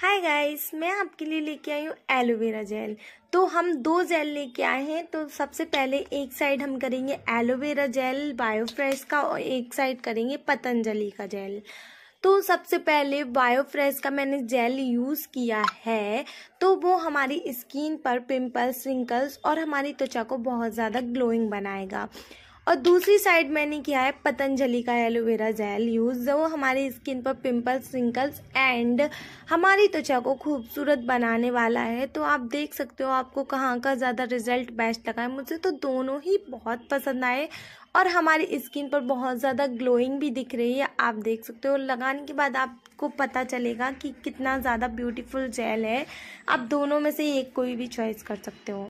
hi guys मैं आपके लिए लेके आई हूँ एलोवेरा जेल तो हम दो जेल लेके आए हैं तो सबसे पहले एक साइड हम करेंगे एलोवेरा जेल बायोफ्रेश का और एक साइड करेंगे पतंजलि का जेल तो सबसे पहले बायोफ्रेश का मैंने जेल यूज़ किया है तो वो हमारी स्किन पर पिंपल्स रिंकल्स और हमारी त्वचा को बहुत ज़्यादा ग्लोइंग बनाएगा और दूसरी साइड मैंने किया है पतंजलि का एलोवेरा जेल यूज़ जो हमारी स्किन पर पिंपल्स रिंकल्स एंड हमारी त्वचा को खूबसूरत बनाने वाला है तो आप देख सकते हो आपको कहाँ का ज़्यादा रिजल्ट बेस्ट लगा है मुझे तो दोनों ही बहुत पसंद आए और हमारी स्किन पर बहुत ज़्यादा ग्लोइंग भी दिख रही है आप देख सकते हो लगाने के बाद आपको पता चलेगा कि कितना ज़्यादा ब्यूटीफुल जेल है आप दोनों में से एक कोई भी चॉइस कर सकते हो